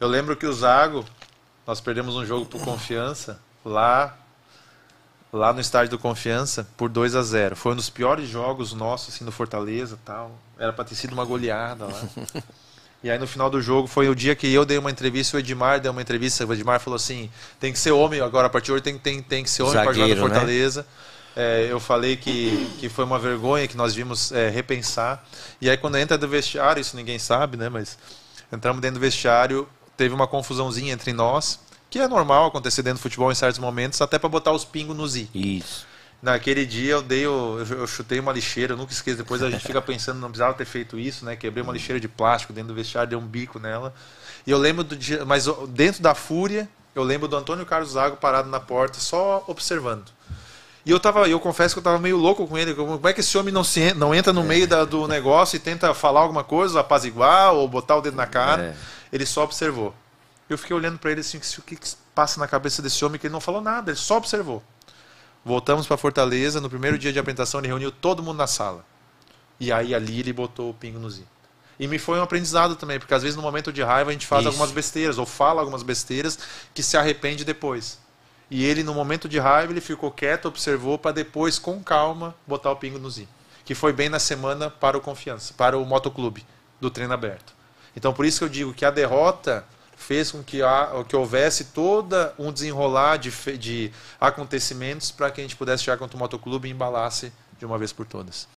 Eu lembro que o Zago, nós perdemos um jogo por confiança lá lá no estádio do Confiança por 2 a 0 Foi um dos piores jogos nossos assim, no Fortaleza tal. Era para ter sido uma goleada lá. E aí no final do jogo foi o dia que eu dei uma entrevista, o Edmar deu uma entrevista, o Edmar falou assim, tem que ser homem agora, a partir de hoje tem, tem, tem que ser homem para jogar no né? Fortaleza. Né? É, eu falei que, que foi uma vergonha, que nós vimos é, repensar. E aí quando entra do vestiário, isso ninguém sabe, né? Mas entramos dentro do vestiário, teve uma confusãozinha entre nós, que é normal acontecer dentro do futebol em certos momentos, até para botar os pingos nos i. Isso. Naquele dia eu dei, eu, eu chutei uma lixeira, eu nunca esqueço. Depois a gente fica pensando, não precisava ter feito isso, né? Quebrei uma lixeira de plástico dentro do vestiário, dei um bico nela. E eu lembro do dia, mas dentro da fúria, eu lembro do Antônio Carlos Zago parado na porta, só observando. E eu tava, eu confesso que eu tava meio louco com ele. Como é que esse homem não, se, não entra no é. meio da, do negócio e tenta falar alguma coisa, apaziguar ou botar o dedo na cara? É. Ele só observou. Eu fiquei olhando para ele assim, o que passa na cabeça desse homem que ele não falou nada, ele só observou. Voltamos para Fortaleza, no primeiro dia de apresentação ele reuniu todo mundo na sala. E aí ali ele botou o pingo no i. E me foi um aprendizado também, porque às vezes no momento de raiva a gente faz Isso. algumas besteiras, ou fala algumas besteiras que se arrepende depois. E ele no momento de raiva ele ficou quieto, observou para depois com calma botar o pingo no i. Que foi bem na semana para o Confiança, para o Motoclube do treino aberto. Então, por isso que eu digo que a derrota fez com que, a, que houvesse todo um desenrolar de, de acontecimentos para que a gente pudesse chegar contra o motoclube e embalasse de uma vez por todas.